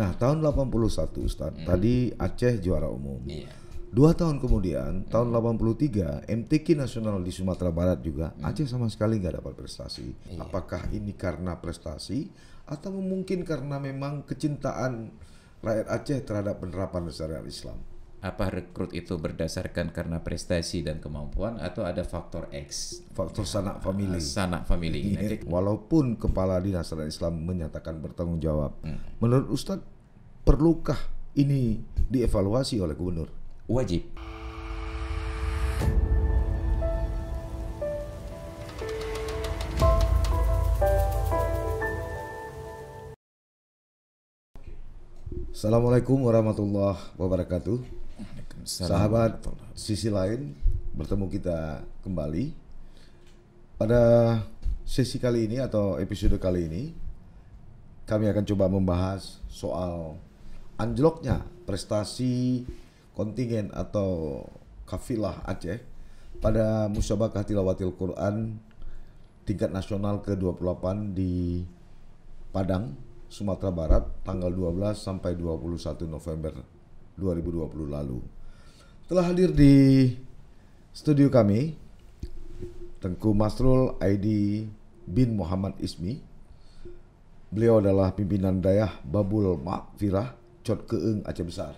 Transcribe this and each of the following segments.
Nah, tahun 81 Ustaz, hmm. tadi Aceh juara umum. Iya. Dua tahun kemudian, hmm. tahun 83, MTK nasional di Sumatera Barat juga, hmm. Aceh sama sekali nggak dapat prestasi. Iya. Apakah ini karena prestasi atau mungkin karena memang kecintaan rakyat Aceh terhadap penerapan syariat Islam? apa rekrut itu berdasarkan karena prestasi dan kemampuan atau ada faktor X faktor sanak ah, famili sanak family iya. walaupun kepala dinas Islam menyatakan bertanggung jawab hmm. menurut Ustadz perlukah ini dievaluasi oleh gubernur wajib Assalamualaikum warahmatullahi wabarakatuh. Sahabat sisi lain, bertemu kita kembali pada sesi kali ini atau episode kali ini kami akan coba membahas soal anjloknya prestasi kontingen atau kafilah Aceh pada musabakah tilawatil Quran tingkat nasional ke-28 di Padang Sumatera Barat tanggal 12 sampai 21 November 2020 lalu. Telah hadir di studio kami Tengku Masrul ID bin Muhammad Ismi. Beliau adalah pimpinan dayah Babul Makfirah Cot Keeng Aceh Besar.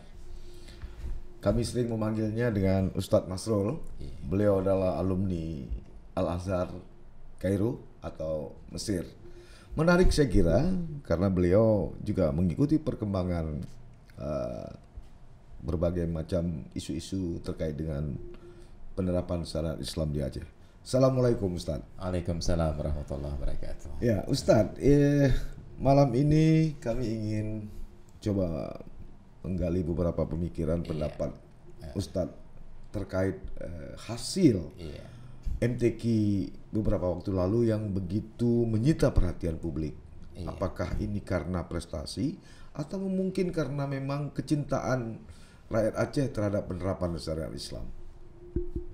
Kami sering memanggilnya dengan Ustadz Masrul. Iya. Beliau adalah alumni Al Azhar Kairo atau Mesir menarik saya kira karena beliau juga mengikuti perkembangan uh, berbagai macam isu-isu terkait dengan penerapan syariat Islam di Aceh. Assalamualaikum Ustaz. Waalaikumsalam warahmatullahi wabarakatuh. Ya Ustaz, eh, malam ini kami ingin coba menggali beberapa pemikiran iya. pendapat yeah. Ustaz terkait eh, hasil yeah MTQ beberapa waktu lalu yang begitu menyita perhatian publik. Iya. Apakah ini karena prestasi atau mungkin karena memang kecintaan rakyat Aceh terhadap penerapan syariat Islam?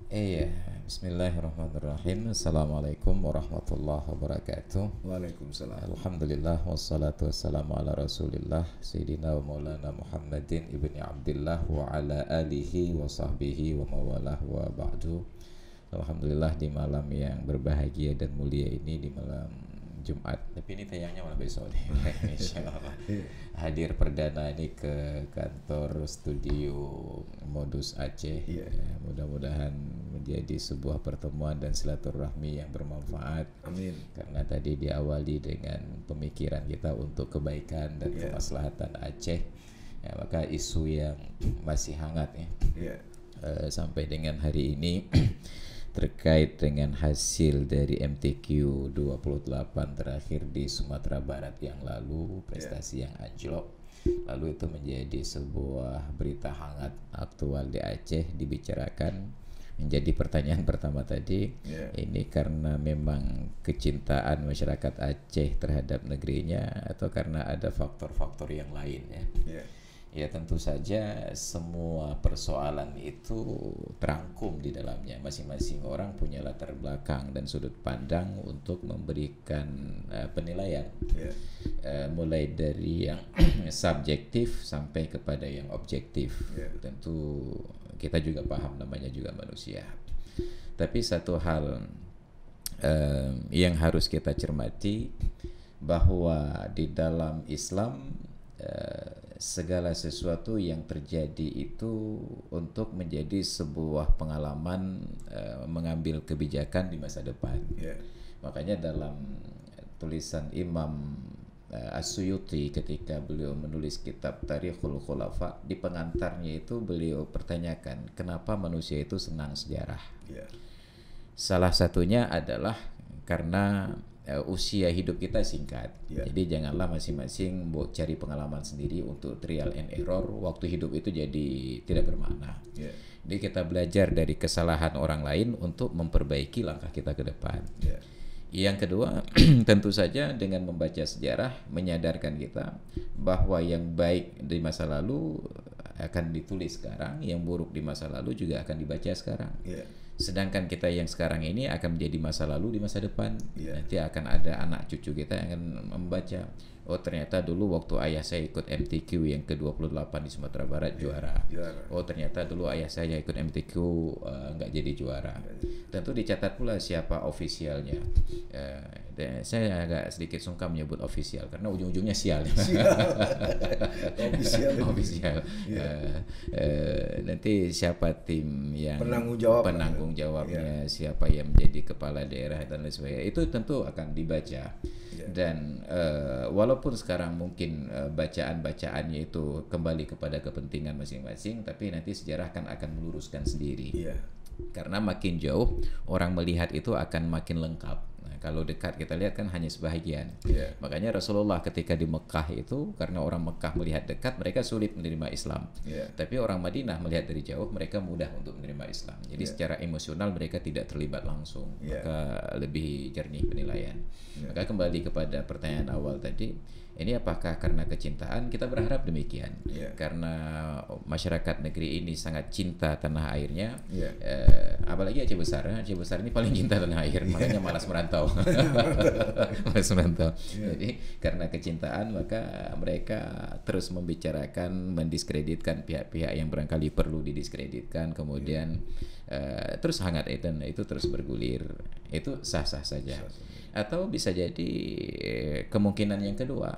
Iya, Bismillahirrahmanirrahim. Assalamualaikum warahmatullahi wabarakatuh. Waalaikumsalam. Alhamdulillah wassalatu wassalamu ala Rasulillah Sayyidina wa Maulana Muhammadin ibni Abdullah wa ala alihi wa sahbihi wa mawalah wa ba'du. Alhamdulillah di malam yang berbahagia dan mulia ini di malam Jumat. Tapi ini tayangnya malam besok nih. Insya Allah. Hadir perdana ini ke kantor studio Modus Aceh. Yeah. Ya, mudah-mudahan menjadi sebuah pertemuan dan silaturahmi yang bermanfaat. Amin. Karena tadi diawali dengan pemikiran kita untuk kebaikan dan yeah. kemaslahatan Aceh. Ya, maka isu yang masih hangat ya. Yeah. Iya. Uh, sampai dengan hari ini terkait dengan hasil dari MTQ 28 terakhir di Sumatera Barat yang lalu ya. prestasi yeah. yang anjlok lalu itu menjadi sebuah berita hangat aktual di Aceh dibicarakan menjadi pertanyaan pertama tadi yeah. ini karena memang kecintaan masyarakat Aceh terhadap negerinya atau karena ada faktor-faktor yang lain ya yeah ya tentu saja semua persoalan itu terangkum di dalamnya masing-masing orang punya latar belakang dan sudut pandang untuk memberikan uh, penilaian yeah. Ya. uh, mulai dari yang subjektif sampai kepada yang objektif yeah. tentu kita juga paham namanya juga manusia tapi satu hal uh, yang harus kita cermati bahwa di dalam Islam eh, segala sesuatu yang terjadi itu untuk menjadi sebuah pengalaman uh, mengambil kebijakan di masa depan. Yeah. Makanya dalam tulisan Imam uh, eh, Asyuyuti ketika beliau menulis kitab Tarikhul Khulafa di pengantarnya itu beliau pertanyakan kenapa manusia itu senang sejarah. Yeah. Salah satunya adalah karena uh, usia hidup kita singkat. Yeah. Jadi janganlah masing-masing buat cari pengalaman sendiri untuk trial and error. Waktu hidup itu jadi tidak bermakna. Yeah. Jadi kita belajar dari kesalahan orang lain untuk memperbaiki langkah kita ke depan. Yeah. Yang kedua, tentu saja dengan membaca sejarah menyadarkan kita bahwa yang baik di masa lalu akan ditulis sekarang, yang buruk di masa lalu juga akan dibaca sekarang. Yeah sedangkan kita yang sekarang ini akan menjadi masa lalu di masa depan yeah. nanti akan ada anak cucu kita yang akan membaca oh ternyata dulu waktu ayah saya ikut MTQ yang ke-28 di Sumatera Barat iya, juara. Oh ternyata dulu ayah saya ikut MTQ eh, nggak uh, jadi juara. Tentu dicatat pula siapa ofisialnya. Uh, saya agak sedikit sungkan menyebut ofisial karena ujung-ujungnya sial. ofisial. ofisial. Uh, uh, nanti siapa tim yang penanggung jawab penanggung jawabnya, ya. siapa yang menjadi kepala daerah dan lain sebagainya. Itu tentu akan dibaca dan uh, walaupun sekarang mungkin uh, bacaan-bacaannya itu kembali kepada kepentingan masing-masing tapi nanti sejarah kan akan meluruskan sendiri yeah. karena makin jauh orang melihat itu akan makin lengkap kalau dekat kita lihat kan hanya sebahagian. Yeah. Makanya Rasulullah ketika di Mekah itu karena orang Mekah melihat dekat mereka sulit menerima Islam. Yeah. Tapi orang Madinah melihat dari jauh mereka mudah untuk menerima Islam. Jadi yeah. secara emosional mereka tidak terlibat langsung. Yeah. Maka lebih jernih penilaian. Yeah. Maka kembali kepada pertanyaan awal tadi ini apakah karena kecintaan? Kita berharap demikian. Yeah. Karena masyarakat negeri ini sangat cinta tanah airnya. Yeah. Eh, apalagi Aceh Besar. Aceh Besar ini paling cinta tanah air, iya. makanya malas merantau. malas merantau. Yeah. Jadi karena kecintaan maka mereka terus membicarakan mendiskreditkan pihak-pihak yang barangkali perlu didiskreditkan kemudian yeah Eh, terus hangat itu itu terus bergulir itu sah sah saja atau bisa jadi eh, kemungkinan yang kedua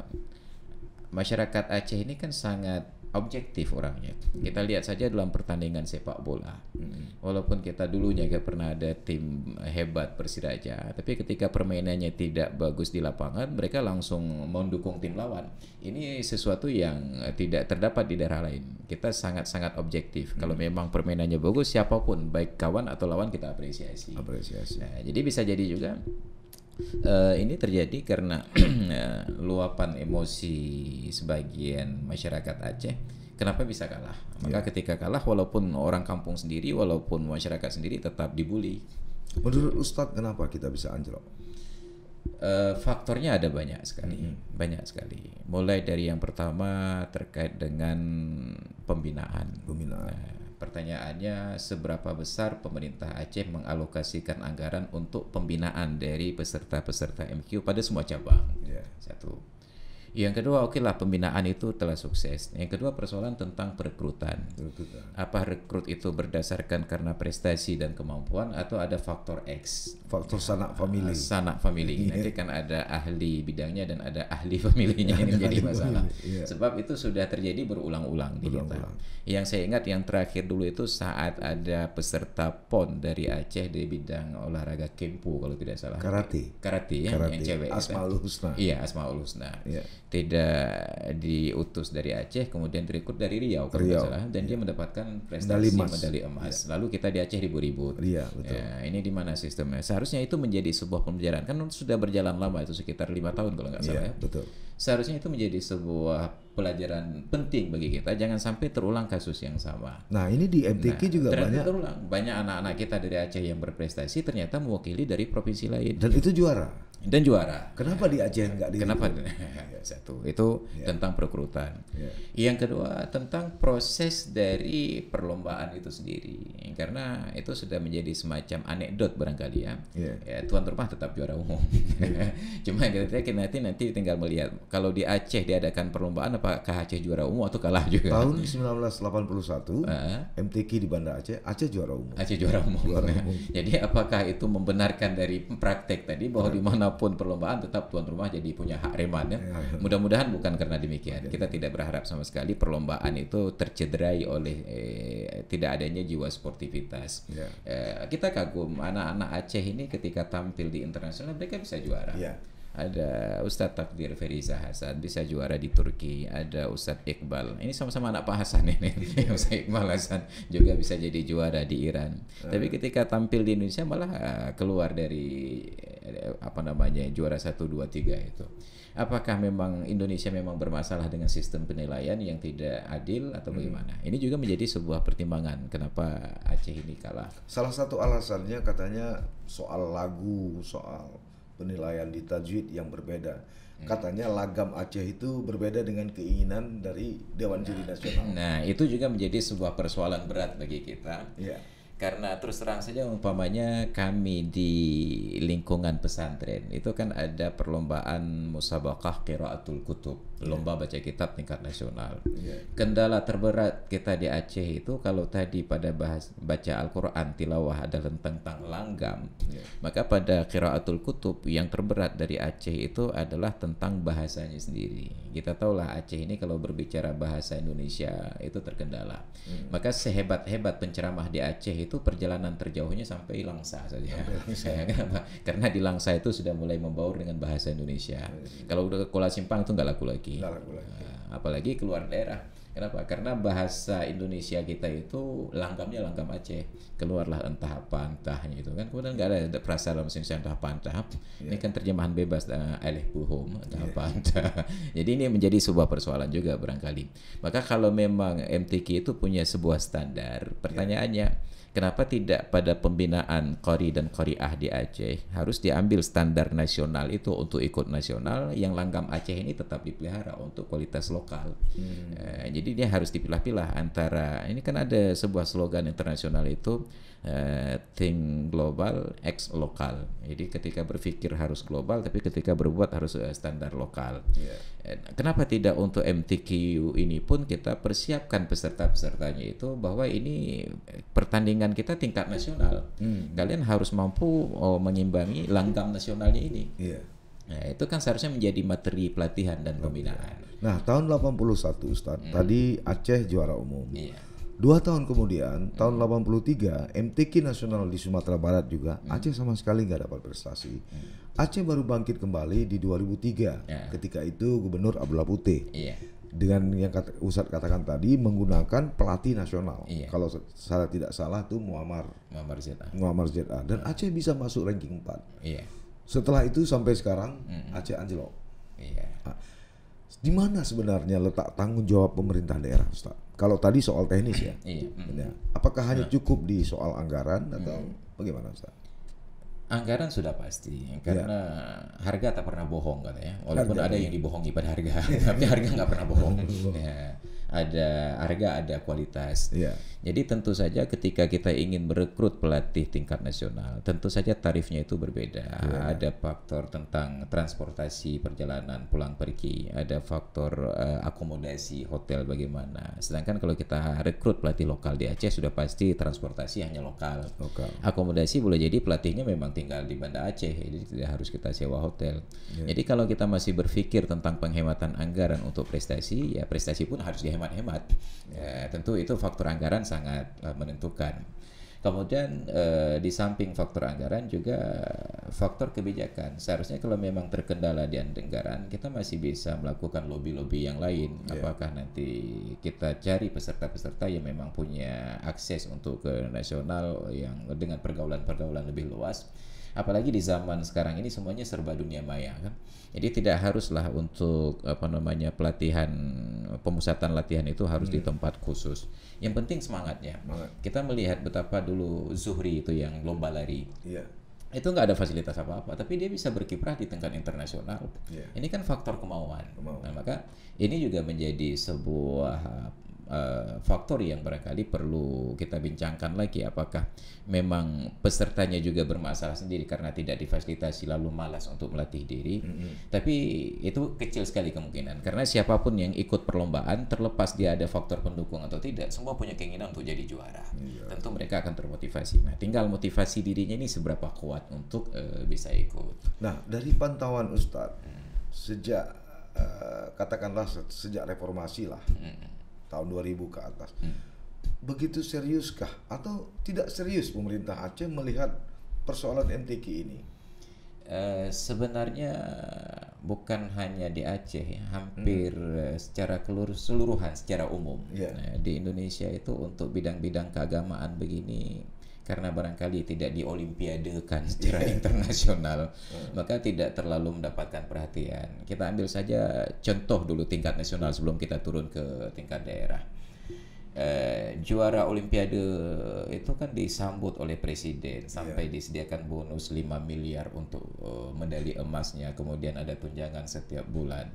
masyarakat Aceh ini kan sangat objektif orangnya. Kita lihat saja dalam pertandingan sepak bola. Hmm. Walaupun kita dulunya gak pernah ada tim hebat Persiraja, tapi ketika permainannya tidak bagus di lapangan, mereka langsung mendukung tim lawan. Ini sesuatu yang eh, tidak terdapat di daerah lain. Kita sangat-sangat objektif. Kalau hmm. memang permainannya bagus, siapapun, baik kawan atau lawan kita apresiasi. Apresiasi. Nah, jadi bisa jadi juga Uh, ini terjadi karena eh, luapan emosi sebagian masyarakat Aceh. Kenapa bisa kalah? Maka yeah. ketika kalah, walaupun orang kampung sendiri, walaupun masyarakat sendiri tetap dibully. Menurut Ustadz, kenapa kita bisa anjlok? Uh, faktornya ada banyak sekali, mm-hmm. banyak sekali. Mulai dari yang pertama terkait dengan pembinaan. Pembinaan. Uh, Pertanyaannya, seberapa besar pemerintah Aceh mengalokasikan anggaran untuk pembinaan dari peserta-peserta MQ pada semua cabang? Yeah. Satu. Yang kedua, oke okay lah pembinaan itu telah sukses. Yang kedua, persoalan tentang perekrutan. Apa rekrut itu berdasarkan karena prestasi dan kemampuan atau ada faktor X? Faktor sanak famili. Ah, sanak famili. Yeah. Nanti kan ada ahli bidangnya dan ada ahli familinya ini iya, jadi masalah. Yeah. Sebab itu sudah terjadi berulang-ulang di kita. Yang saya ingat yang terakhir dulu itu saat ada peserta PON dari Aceh di bidang olahraga kempo kalau tidak salah. Karate. Karate, Karate. ya, Karate. yang cewek. Asmaul Husna. Iya, Asmaul Husna. Yeah tidak diutus dari Aceh kemudian terikut dari Riau kalau Riau. salah dan dia iya. mendapatkan prestasi medali emas, medali emas. Ya. lalu kita di Aceh ribut-ribut iya, ya ini di mana sistemnya seharusnya itu menjadi sebuah pembelajaran kan sudah berjalan lama itu sekitar lima tahun kalau nggak salah ya, ya. betul seharusnya itu menjadi sebuah pelajaran penting bagi kita jangan sampai terulang kasus yang sama. Nah ini di MTQ nah, juga banyak terulang banyak anak-anak kita dari Aceh yang berprestasi ternyata mewakili dari provinsi lain dan itu juara dan juara. Kenapa di Aceh nggak di? Kenapa satu itu ya. tentang perekrutan. Ya. Yang kedua tentang proses dari perlombaan itu sendiri karena itu sudah menjadi semacam anekdot barangkali ya. ya. ya tuan rumah tetap juara umum. Ya. Cuma kita nanti nanti tinggal melihat kalau di Aceh diadakan perlombaan apa apa Aceh juara umum atau kalah juga? Tahun 1981 uh, MTK di Banda Aceh, Aceh juara umum. Aceh juara umum. Juara umum. Jadi apakah itu membenarkan dari praktek tadi bahwa iya. dimanapun perlombaan tetap tuan rumah jadi punya hak reman ya? Iya, iya. Mudah-mudahan bukan karena demikian. Kita tidak berharap sama sekali perlombaan itu tercederai oleh eh, tidak adanya jiwa sportivitas. Eh, kita kagum anak-anak Aceh ini ketika tampil di internasional mereka bisa juara ada Ustadz Takdir Feriza Hasan bisa juara di Turki ada Ustadz Iqbal ini sama-sama anak Pak Hasan ini iya. Ustadz Iqbal Hasan juga bisa jadi juara di Iran uh. tapi ketika tampil di Indonesia malah eh, keluar dari eh, apa namanya juara satu dua tiga itu apakah memang Indonesia memang bermasalah dengan sistem penilaian yang tidak adil atau hmm. bagaimana hmm. ini juga menjadi sebuah pertimbangan kenapa Aceh ini kalah salah satu alasannya katanya soal lagu soal penilaian di tajwid yang berbeda. Hmm. Katanya lagam Aceh itu berbeda dengan keinginan dari Dewan nah, Juri Nasional. Nah, itu juga menjadi sebuah persoalan berat bagi kita. Yeah karena terus terang saja umpamanya kami di lingkungan pesantren itu kan ada perlombaan musabakah qiraatul kutub iya. lomba baca kitab tingkat nasional yeah. kendala terberat kita di Aceh itu kalau tadi pada bahas baca Al-Qur'an tilawah adalah tentang langgam yeah. maka pada qiraatul kutub yang terberat dari Aceh itu adalah tentang bahasanya sendiri kita tahulah Aceh ini kalau berbicara bahasa Indonesia itu terkendala mm. maka sehebat-hebat penceramah di Aceh itu perjalanan terjauhnya sampai Langsa saja. Saya Karena di Langsa itu sudah mulai membaur dengan bahasa Indonesia. Iya, iya, iya. Kalau udah ke Kuala Simpang itu nggak laku lagi. Nggak laku lagi. Ah, apalagi keluar daerah. Kenapa? Karena bahasa Indonesia kita itu langgamnya langgam Aceh. Keluarlah entah apa entahnya itu kan. Kemudian nggak ada, perasaan dalam sini entah apa entah. Yeah. Ini kan terjemahan bebas dan eh, alih buhum entah yeah. apa entah. Jadi ini menjadi sebuah persoalan juga barangkali. Maka kalau memang MTK itu punya sebuah standar, pertanyaannya yeah Kenapa tidak pada pembinaan kori dan koriah di Aceh harus diambil standar nasional itu untuk ikut nasional yang langgam Aceh ini tetap dipelihara untuk kualitas lokal. Hmm. Uh, jadi dia harus dipilah-pilah antara ini kan ada sebuah slogan internasional itu Eh, think global, X lokal. Jadi ketika berpikir harus global, tapi ketika berbuat harus uh, standar lokal. Yeah. Iya. kenapa tidak untuk MTQ ini pun kita persiapkan peserta-pesertanya itu bahwa ini eh, pertandingan kita tingkat nasional. Hmm. Kalian harus mampu oh, mengimbangi langgam nasionalnya ini. Yeah. Nah, itu kan seharusnya menjadi materi pelatihan dan pembinaan. Nah, tahun 81 Ustaz, hmm. tadi Aceh juara umum. Yeah Dua tahun kemudian, tahun 83, MTQ nasional di Sumatera Barat juga hmm. Aceh sama sekali nggak dapat prestasi. Hmm. Aceh baru bangkit kembali di 2003. Yeah. Ketika itu Gubernur Abdullah Putih. Iya. Dengan yang kata, Ustadz katakan tadi menggunakan pelatih nasional. Iya. Kalau saya tidak salah tuh Muammar Muammar ZA. Muammar ZA dan hmm. Aceh bisa masuk ranking 4. Yeah. Setelah itu sampai sekarang hmm. Aceh anjlok. Yeah. Nah, di mana sebenarnya letak tanggung jawab pemerintah daerah, Ustadz? Kalau tadi soal teknis ya, iya. Ya. apakah hanya iya. cukup di soal anggaran atau hmm. bagaimana Ustaz? Anggaran sudah pasti ya. karena ya. harga tak pernah bohong katanya. Walaupun harga, ada iya. yang dibohongi pada harga, tapi harga nggak pernah bohong. ya ada harga, ada kualitas. Yeah. Jadi tentu saja ketika kita ingin merekrut pelatih tingkat nasional, tentu saja tarifnya itu berbeda. Yeah. Ada faktor tentang transportasi perjalanan pulang pergi, ada faktor uh, akomodasi hotel bagaimana. Sedangkan kalau kita rekrut pelatih lokal di Aceh sudah pasti transportasi hanya lokal. Lokal. Akomodasi boleh jadi pelatihnya memang tinggal di Banda Aceh, jadi tidak harus kita sewa hotel. Yeah. Jadi kalau kita masih berpikir tentang penghematan anggaran untuk prestasi, ya prestasi pun harus di hemat-hemat, ya, tentu itu faktor anggaran sangat eh, menentukan. Kemudian eh, di samping faktor anggaran juga faktor kebijakan. Seharusnya kalau memang terkendala di anggaran, kita masih bisa melakukan lobby-lobby yang lain. Yeah. Apakah nanti kita cari peserta-peserta yang memang punya akses untuk ke nasional yang dengan pergaulan-pergaulan lebih luas. Apalagi di zaman sekarang ini semuanya serba dunia maya kan. Jadi tidak haruslah untuk apa namanya pelatihan pemusatan latihan itu harus hmm. di tempat khusus. Yang penting semangatnya. Semangat. Kita melihat betapa dulu Zuhri itu yang lomba lari. Iya. Itu nggak ada fasilitas apa-apa, tapi dia bisa berkiprah di tingkat internasional. Yeah. Ini kan faktor kemauan. kemauan. Nah, maka ini juga menjadi sebuah uh, faktor yang barangkali perlu kita bincangkan lagi apakah memang pesertanya juga bermasalah sendiri karena tidak difasilitasi lalu malas untuk melatih diri. Mm -hmm. Tapi itu kecil sekali kemungkinan karena siapapun yang ikut perlombaan terlepas dia ada faktor pendukung atau tidak, semua punya keinginan untuk jadi juara. Yeah. Tentu mereka akan termotivasi. Nah, tinggal motivasi dirinya ini seberapa kuat untuk uh, bisa ikut. Nah, dari pantauan Ustadz hmm. sejak uh, katakanlah sejak reformasi lah. Hmm tahun 2000 ke atas. Hmm. Begitu seriuskah atau tidak serius pemerintah Aceh melihat persoalan MTQ ini? Uh, sebenarnya bukan hanya di Aceh, ya, hampir hmm. Eh, secara seluruhan secara umum yeah. Iya. uh, di Indonesia itu untuk bidang-bidang keagamaan begini karena barangkali tidak di diolimpiadekan secara iya. internasional hmm. maka tidak terlalu mendapatkan perhatian kita ambil saja contoh dulu tingkat nasional sebelum kita turun ke tingkat daerah eh, juara olimpiade itu kan disambut oleh presiden iya. sampai yeah. disediakan bonus 5 miliar untuk uh, medali emasnya kemudian ada tunjangan setiap bulan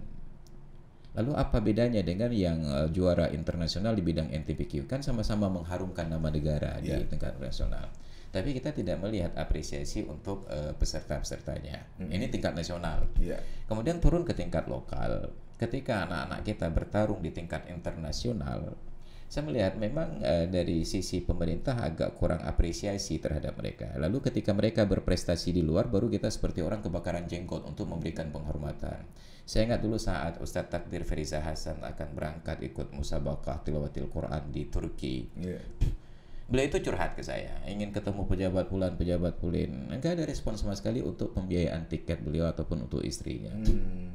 Lalu apa bedanya dengan yang uh, juara internasional di bidang NTPQ? Kan sama-sama mengharumkan nama negara yeah. di iya. tingkat nasional. Tapi kita tidak melihat apresiasi untuk uh, peserta-pesertanya. Mm-hmm. Ini tingkat nasional. Yeah. Kemudian turun ke tingkat lokal. Ketika anak-anak kita bertarung di tingkat internasional, saya melihat memang uh, dari sisi pemerintah agak kurang apresiasi terhadap mereka. Lalu ketika mereka berprestasi di luar, baru kita seperti orang kebakaran jenggot untuk memberikan penghormatan. Saya ingat dulu saat Ustadz Takdir Feriza Hasan akan berangkat ikut musabakah tilawatil Quran di Turki. Yeah. Beliau itu curhat ke saya, ingin ketemu pejabat pulan, pejabat pulin. Enggak ada respon sama sekali untuk pembiayaan tiket beliau ataupun untuk istrinya. Hmm.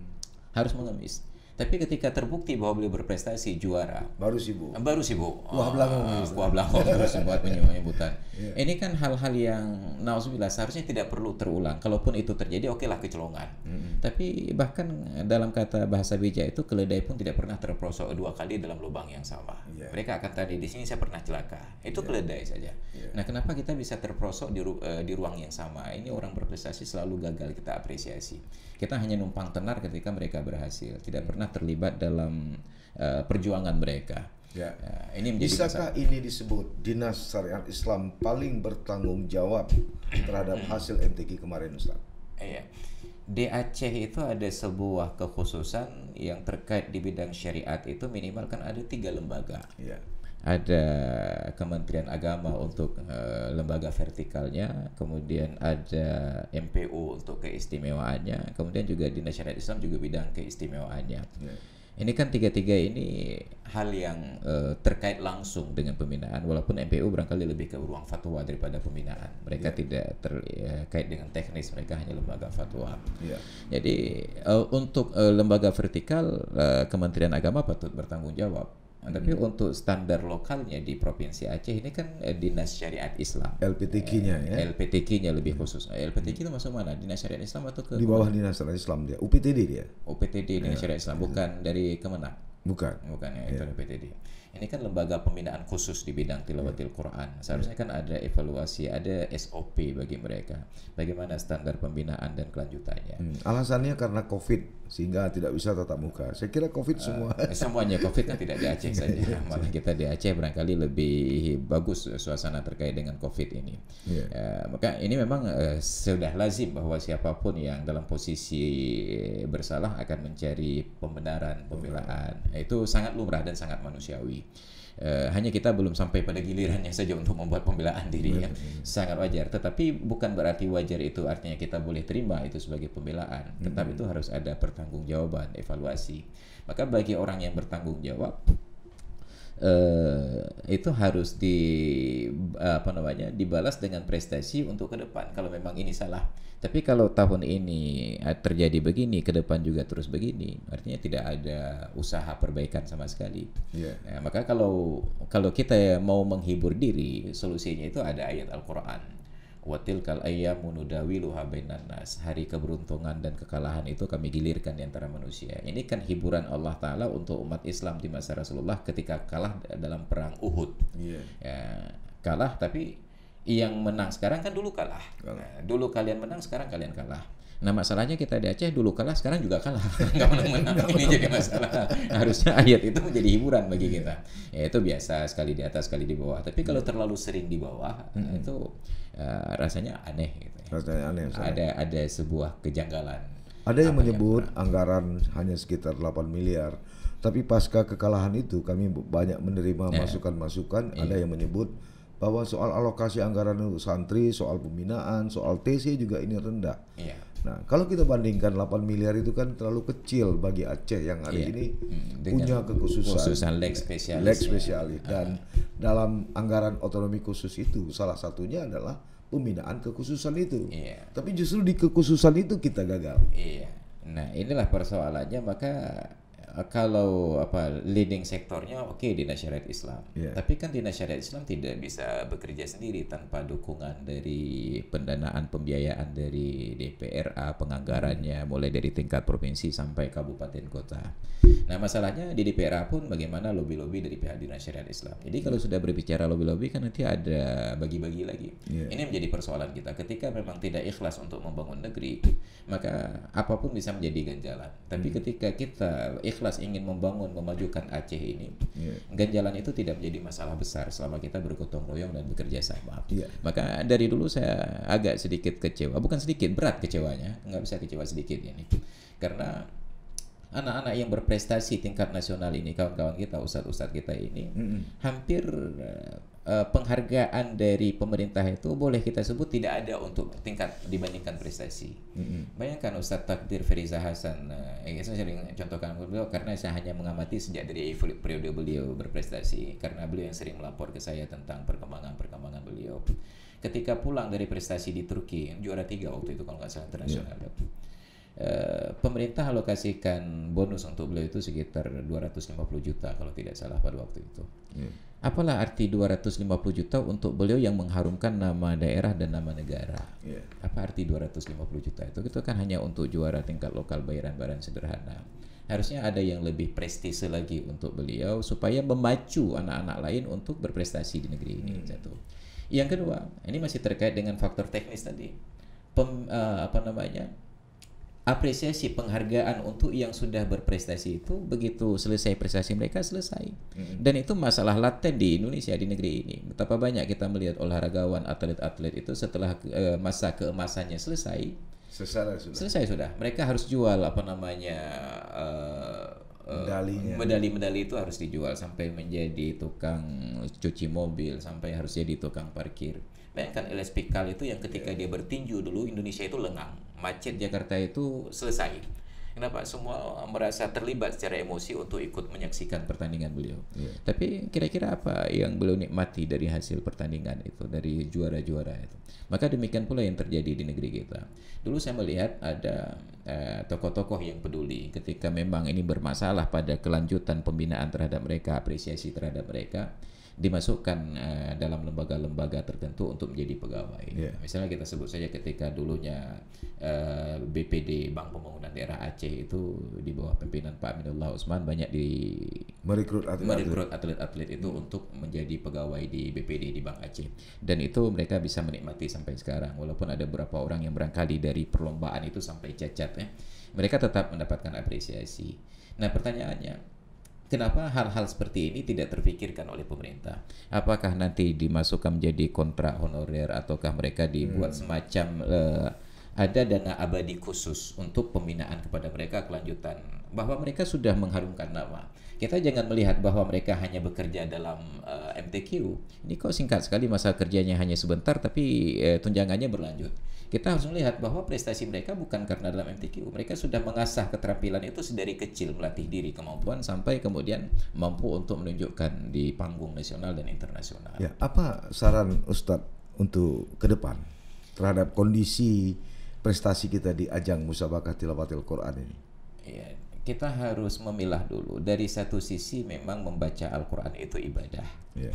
Harus mengemis tapi ketika terbukti bahwa beliau berprestasi juara, baru sibuk. Baru sibuk. Wah belakang. Wah belakang terus buat penyebutan. Yeah. Ini kan hal-hal yang nauzubillah seharusnya tidak perlu terulang. Kalaupun itu terjadi, oke okay kecelongan. Mm -hmm. Tapi bahkan dalam kata bahasa bijak itu keledai pun tidak pernah terprosok dua kali dalam lubang yang sama. Yeah. Mereka akan tadi di sini saya pernah celaka. Itu yeah. keledai saja. Yeah. Nah, kenapa kita bisa terprosok di, ru eh, di ruang yang sama? Ini orang berprestasi selalu gagal kita apresiasi. Kita hanya numpang tenar ketika mereka berhasil, tidak hmm. pernah terlibat dalam uh, perjuangan mereka. Ya. Uh, ini menjadi Bisakah kesan. ini disebut dinas syariat Islam paling bertanggung jawab terhadap hasil MTQ kemarin Ustaz? Iya. Di Aceh itu ada sebuah kekhususan yang terkait di bidang syariat itu minimal kan ada tiga lembaga. Iya ada Kementerian Agama untuk uh, lembaga vertikalnya, kemudian ada MPU untuk keistimewaannya, kemudian juga di Nasional Islam juga bidang keistimewaannya. Yeah. Ini kan tiga-tiga ini hal yang uh, terkait langsung dengan pembinaan, walaupun MPU barangkali lebih ke ruang fatwa daripada pembinaan. Mereka yeah. tidak terkait ya, dengan teknis, mereka hanya lembaga fatwa. Yeah. Jadi uh, untuk uh, lembaga vertikal, uh, Kementerian Agama patut bertanggung jawab Nah, tapi untuk standar lokalnya di Provinsi Aceh ini kan eh, Dinas Syariat Islam. LPTK-nya eh, ya. LPTK-nya lebih hmm. khusus. Eh, LPTK itu masuk mana? Dinas Syariat Islam atau ke Di bawah Dinas Syariat Islam dia. UPTD dia. UPTD Dinas ya. Syariat Islam bukan dari Kemenang. Bukan. Bukan ya, itu ya. UPTD ini kan lembaga pembinaan khusus di bidang tilawatil Quran. Seharusnya kan ada evaluasi, ada SOP bagi mereka. Bagaimana standar pembinaan dan kelanjutannya? Hmm. Alasannya karena COVID sehingga tidak bisa tatap muka. Saya kira COVID eh, semua. Eh, semuanya COVID kan tidak di Aceh saja. Malah kita di Aceh barangkali lebih bagus suasana terkait dengan COVID ini. Yeah. Iya. Uh, maka ini memang uh, sudah lazim bahwa siapapun yang dalam posisi bersalah akan mencari pembenaran, pembelaan. Itu sangat lumrah dan sangat manusiawi. Uh, hanya kita belum sampai pada gilirannya saja untuk membuat pembelaan diri yang ya. Sangat wajar, tetapi bukan berarti wajar itu artinya kita boleh terima itu sebagai pembelaan. Tetapi -hmm. itu harus ada pertanggungjawaban, evaluasi. Maka bagi orang yang bertanggung jawab, eh, itu harus di apa namanya dibalas dengan prestasi untuk ke depan kalau memang ini salah tapi kalau tahun ini terjadi begini ke depan juga terus begini artinya tidak ada usaha perbaikan sama sekali yeah. nah, maka kalau kalau kita mau menghibur diri solusinya itu ada ayat Al-Qur'an Watil kal ayam munudawi nas. Hari keberuntungan dan kekalahan itu kami gilirkan di antara manusia. Ini kan hiburan Allah taala untuk umat Islam di masa Rasulullah ketika kalah dalam perang Uhud. Yeah. Ya, kalah tapi yang menang sekarang kan dulu kalah. kalah. Nah, dulu kalian menang, sekarang kalian kalah. Nah masalahnya kita di Aceh dulu kalah, sekarang juga kalah. Nggak menang-menang, ini jadi masalah. Harusnya ayat itu menjadi hiburan bagi kita. Ya itu biasa, sekali di atas, sekali di bawah. Tapi kalau hmm. terlalu sering di bawah, hmm. itu uh, rasanya aneh. Gitu. Ya. Rasanya aneh. Ada, ada sebuah kejanggalan. Ada yang menyebut yang anggaran hanya sekitar 8 miliar. Tapi pasca kekalahan itu kami banyak menerima ya. masukan-masukan. Eh, ada yang menyebut bahwa soal alokasi anggaran untuk santri, soal pembinaan, soal TC juga ini rendah. Iya. Nah, kalau kita bandingkan 8 miliar itu kan terlalu kecil bagi Aceh yang hari yeah. ini hmm, punya kekhususan khususan leg spesialis. Leg spesialis ya. dan uh. dalam anggaran otonomi khusus itu salah satunya adalah pembinaan kekhususan itu. Yeah. Tapi justru di kekhususan itu kita gagal. Iya. Yeah. Nah, inilah persoalannya maka Eh, kalau apa leading sektornya oke okay, dinas syariat Islam. Yeah. Tapi kan dinas syariat Islam tidak bisa bekerja sendiri tanpa dukungan dari pendanaan pembiayaan dari DPRA, penganggarannya mulai dari tingkat provinsi sampai kabupaten kota. Nah, masalahnya di DPRA pun bagaimana lobby-lobby dari pihak dinas syariat Islam. Jadi kalau sudah berbicara lobby-lobby kan nanti ada bagi-bagi lagi. Yeah. Ini menjadi persoalan kita. Ketika memang tidak ikhlas untuk membangun negeri, maka apapun bisa menjadi ganjalan. Tapi hmm. ketika kita ikhlas ingin membangun memajukan Aceh ini yeah. Iya. ganjalan itu tidak menjadi masalah besar selama kita bergotong royong dan bekerja sama yeah. maka eh, dari dulu saya agak sedikit kecewa bukan sedikit berat kecewanya nggak bisa kecewa sedikit ini karena anak-anak yang berprestasi tingkat nasional ini kawan-kawan kita ustadz-ustadz kita ini mm -hmm. hampir eh, uh, penghargaan dari pemerintah itu boleh kita sebut tidak ada untuk tingkat dibandingkan prestasi. Mm-hmm. Bayangkan Ustaz Takdir Feriza Hasan, uh, ya saya sering contohkan beliau karena saya hanya mengamati sejak dari periode beliau berprestasi karena beliau yang sering melapor ke saya tentang perkembangan-perkembangan beliau. Ketika pulang dari prestasi di Turki, juara tiga waktu itu kalau nggak salah internasional. Yeah. Eh, pemerintah alokasikan bonus untuk beliau itu sekitar 250 juta kalau tidak salah pada waktu itu. Yeah. Apalah arti 250 juta untuk beliau yang mengharumkan nama daerah dan nama negara. Yeah. Apa arti 250 juta itu? Itu kan hanya untuk juara tingkat lokal bayaran-bayaran sederhana. Harusnya ada yang lebih prestise lagi untuk beliau supaya memacu anak-anak lain untuk berprestasi di negeri ini. Hmm. Satu. Yang kedua, ini masih terkait dengan faktor teknis tadi. Pem, uh, apa namanya? apresiasi penghargaan untuk yang sudah berprestasi itu begitu selesai prestasi mereka selesai mm-hmm. dan itu masalah laten di Indonesia di negeri ini betapa banyak kita melihat olahragawan atlet-atlet itu setelah uh, masa keemasannya selesai selesai sudah selesai sudah mereka harus jual apa namanya uh, medalinya eh, medali-medali itu harus dijual sampai menjadi tukang cuci mobil sampai harus jadi tukang parkir bayangkan Elias Pikal itu yang ketika yeah. dia bertinju dulu Indonesia itu lengang macet Jakarta itu selesai kenapa semua merasa terlibat secara emosi untuk ikut menyaksikan pertandingan beliau. Yeah. Tapi kira-kira apa yang beliau nikmati dari hasil pertandingan itu dari juara-juara itu? Maka demikian pula yang terjadi di negeri kita. Dulu saya melihat ada eh, tokoh-tokoh eh, yang peduli ketika memang ini bermasalah pada kelanjutan pembinaan terhadap mereka, apresiasi terhadap mereka dimasukkan uh, dalam lembaga-lembaga tertentu untuk menjadi pegawai. Yeah. Misalnya kita sebut saja ketika dulunya uh, eh, BPD Bank Pembangunan Daerah Aceh itu di bawah pimpinan Pak Aminullah Usman banyak di merekrut atlet-atlet itu hmm. untuk menjadi pegawai di BPD di Bank Aceh dan itu mereka bisa menikmati sampai sekarang walaupun ada beberapa orang yang berangkali dari perlombaan itu sampai cacat ya mereka tetap mendapatkan apresiasi. Nah pertanyaannya Kenapa hal-hal seperti ini tidak terpikirkan oleh pemerintah? Apakah nanti dimasukkan menjadi kontrak honorer ataukah mereka dibuat hmm. semacam uh, ada dana abadi khusus untuk pembinaan kepada mereka kelanjutan bahwa mereka sudah mengharumkan nama kita jangan melihat bahwa mereka hanya bekerja dalam uh, eh, MTQ. Ini kok singkat sekali masa kerjanya hanya sebentar tapi uh, tunjangannya berlanjut. Kita harus melihat bahwa prestasi mereka bukan karena dalam MTQ. Mereka sudah mengasah keterampilan itu dari kecil melatih diri kemampuan sampai kemudian mampu untuk menunjukkan di panggung nasional dan internasional. Ya, apa saran Ustadz untuk ke depan terhadap kondisi prestasi kita di ajang musabakah tilawatil Quran ini? Ya, kita harus memilah dulu. Dari satu sisi memang membaca Al-Quran itu ibadah. Yeah.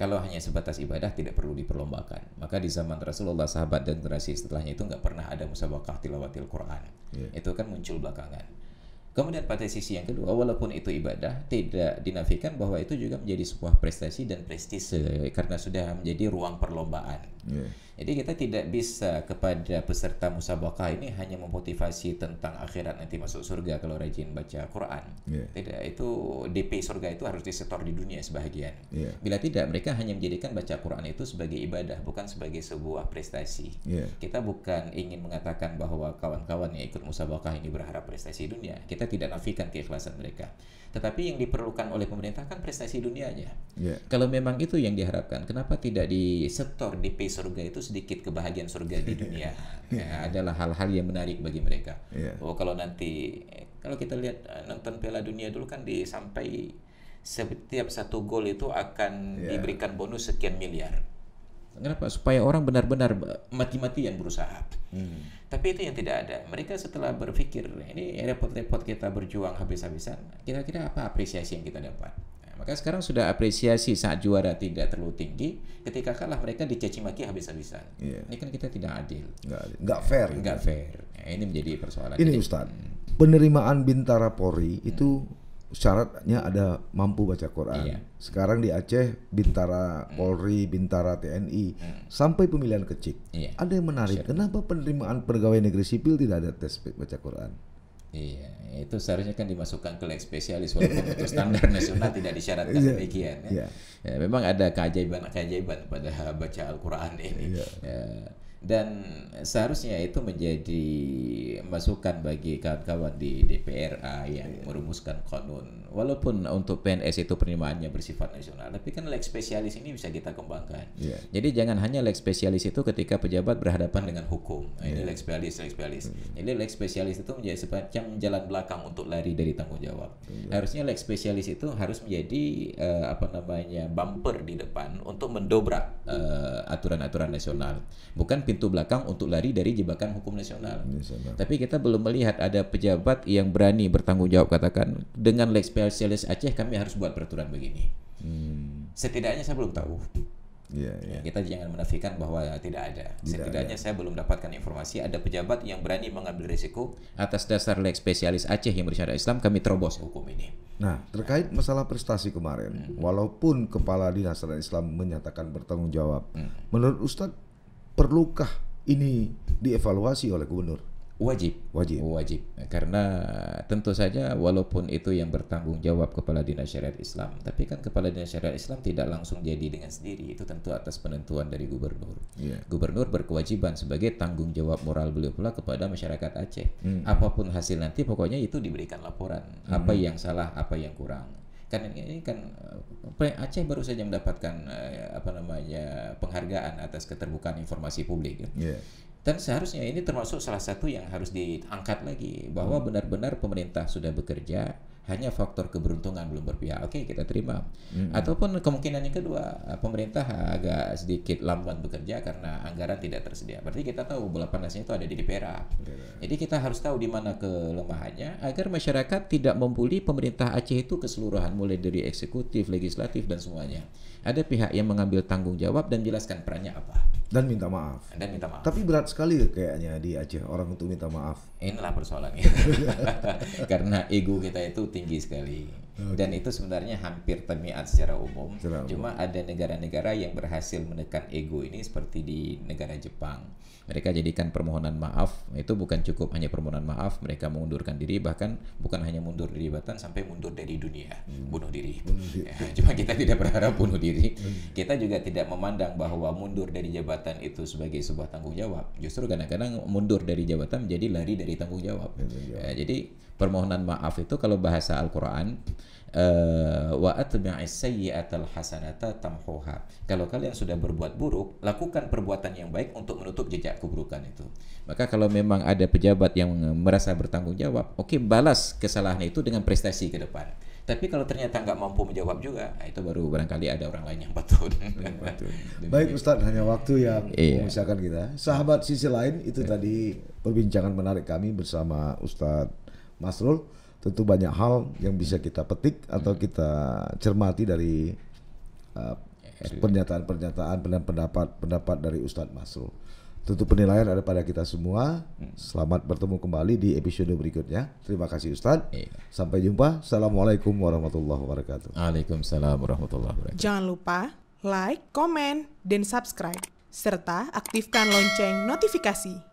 Kalau hanya sebatas ibadah tidak perlu diperlombakan. Maka di zaman Rasulullah sahabat dan generasi setelahnya itu nggak pernah ada musabakah tilawatil Quran. Yeah. Itu kan muncul belakangan. Kemudian pada sisi yang kedua, walaupun itu ibadah, tidak dinafikan bahwa itu juga menjadi sebuah prestasi dan prestise karena sudah menjadi ruang perlombaan. Yeah. Jadi kita tidak bisa kepada peserta musabakah ini hanya memotivasi tentang akhirat nanti masuk surga kalau rajin baca Quran. Yeah. Tidak, itu DP surga itu harus disetor di dunia sebahagian. Yeah. Bila tidak, mereka hanya menjadikan baca Quran itu sebagai ibadah, bukan sebagai sebuah prestasi. Yeah. Kita bukan ingin mengatakan bahwa kawan-kawan yang ikut musabakah ini berharap prestasi dunia. Kita tidak nafikan keikhlasan mereka. Tetapi yang diperlukan oleh pemerintah kan prestasi dunianya. Yeah. Kalau memang itu yang diharapkan, kenapa tidak disetor DP surga itu sedikit kebahagiaan surga di dunia. Iya. ya, adalah hal-hal yang menarik bagi mereka. Yeah. Oh kalau nanti kalau kita lihat eh, nonton Piala Dunia dulu kan sampai setiap satu gol itu akan yeah. diberikan bonus sekian miliar. Kenapa? Supaya orang benar-benar eh, mati-matian berusaha. Hmm. Tapi itu yang tidak ada. Mereka setelah berpikir, ini repot-repot kita berjuang habis-habisan, kira-kira apa apresiasi yang kita dapat? Maka sekarang sudah apresiasi saat juara tidak terlalu tinggi, ketika kalah mereka dicaci maki habis-habisan. Yeah. Ini kan kita tidak adil. Nggak, adil. fair. Nggak gitu. fair. Nah, ini menjadi persoalan. Ini Jadi, Ustaz, hmm. penerimaan Bintara Polri hmm. itu syaratnya ada mampu baca Quran. Iya. Sekarang di Aceh Bintara hmm. Polri, Bintara TNI, hmm. sampai pemilihan kecil. Iya. Ada yang menarik. Sure. Kenapa penerimaan pegawai negeri sipil tidak ada tes baca Quran? Iya, itu seharusnya kan dimasukkan ke leg spesialis walaupun itu standar nasional tidak disyaratkan yeah. demikian. Ya. Yeah. Ya, memang ada keajaiban-keajaiban pada baca Al-Qur'an ini. Yeah. Ya dan seharusnya itu menjadi masukan bagi kawan-kawan di DPRA yang yeah. merumuskan konon walaupun untuk PNS itu penerimaannya bersifat nasional tapi kan leg spesialis ini bisa kita kembangkan yeah. jadi jangan hanya leg spesialis itu ketika pejabat berhadapan dengan hukum yeah. ini iya. leg spesialis leg spesialis yeah. ini leg spesialis itu menjadi semacam jalan belakang untuk lari dari tanggung jawab yeah. harusnya leg spesialis itu harus menjadi uh, apa namanya bumper di depan untuk mendobrak eh, aturan-aturan uh, aturan -aturan nasional bukan pintu belakang untuk lari dari jebakan hukum nasional. nasional. Tapi kita belum melihat ada pejabat yang berani bertanggung jawab katakan dengan lex specialis Aceh kami harus buat peraturan begini. Hmm. Setidaknya saya belum tahu. Yeah, yeah. Kita jangan menafikan bahwa tidak ada. Tidak Setidaknya ada. saya belum dapatkan informasi ada pejabat yang berani mengambil risiko atas dasar lex spesialis Aceh yang bersyarat Islam kami terobos hukum ini. Nah, terkait masalah prestasi kemarin, hmm. walaupun kepala dinas Islam menyatakan bertanggung jawab, hmm. menurut Ustadz perlukah ini dievaluasi oleh gubernur? Wajib, wajib, wajib. Karena tentu saja walaupun itu yang bertanggung jawab kepala dinas syariat Islam, tapi kan kepala dinas syariat Islam tidak langsung jadi dengan sendiri. Itu tentu atas penentuan dari gubernur. Yeah. Gubernur berkewajiban sebagai tanggung jawab moral beliau pula kepada masyarakat Aceh. Mm. Apapun hasil nanti, pokoknya itu diberikan laporan. Mm. Apa hmm. yang salah, apa yang kurang kan ini kan eh, Aceh baru saja mendapatkan eh, apa namanya penghargaan atas keterbukaan informasi publik kan? Gitu. Iya. yeah. dan seharusnya ini termasuk salah satu yang harus diangkat lagi bahwa hmm. benar-benar pemerintah sudah bekerja hanya faktor keberuntungan belum berpihak. Oke, okay, kita terima. Mm-hmm. Ataupun kemungkinan yang kedua, eh, pemerintah agak sedikit lamban bekerja karena anggaran tidak tersedia. Berarti kita tahu bola panasnya itu ada di daerah. Yeah. Jadi kita harus tahu di mana kelemahannya agar masyarakat tidak membuli pemerintah Aceh itu keseluruhan mulai dari eksekutif, legislatif dan semuanya. Ada pihak yang mengambil tanggung jawab dan jelaskan perannya apa dan minta maaf. Dan minta maaf. Tapi berat sekali kayaknya di Aceh orang itu minta maaf. Inilah persoalannya. Karena ego kita itu tinggi sekali dan itu sebenarnya hampir temiat secara umum. Secara Cuma ada negara-negara yang berhasil menekan ego ini seperti di negara Jepang. Mereka jadikan permohonan maaf itu bukan cukup hanya permohonan maaf, mereka mengundurkan diri bahkan bukan hanya mundur dari jabatan, sampai mundur dari dunia, hmm. bunuh diri. Bunuh diri. Ya, cuma kita tidak berharap bunuh diri. Hmm. Kita juga tidak memandang bahwa mundur dari jabatan itu sebagai sebuah tanggung jawab. Justru kadang-kadang mundur dari jabatan menjadi lari dari tanggung jawab. Tanggung jawab. Ya, jadi permohonan maaf itu kalau bahasa Al-Qur'an uh, tamhuha. Kalau kalian sudah berbuat buruk, lakukan perbuatan yang baik untuk menutup jejak keburukan itu. Maka kalau memang ada pejabat yang merasa bertanggung jawab, oke okay, balas kesalahan itu dengan prestasi ke depan. Tapi kalau ternyata nggak mampu menjawab juga, nah itu baru barangkali ada orang lain yang betul. Baik Ustadz, hanya waktu yang iya. memisahkan kita. Sahabat sisi lain, itu iya. tadi perbincangan menarik kami bersama Ustadz Mas tentu banyak hal yang bisa kita petik atau hmm. kita cermati dari uh, iya. pernyataan-pernyataan dan pendapat-pendapat dari Ustadz Masrul. Tentu penilaian ada pada kita semua. Hmm. Selamat bertemu kembali di episode berikutnya. Terima kasih Ustadz. Iya. Sampai jumpa. Assalamualaikum warahmatullahi wabarakatuh. Waalaikumsalam warahmatullahi wabarakatuh. Jangan lupa like, comment, dan subscribe. Serta aktifkan lonceng notifikasi.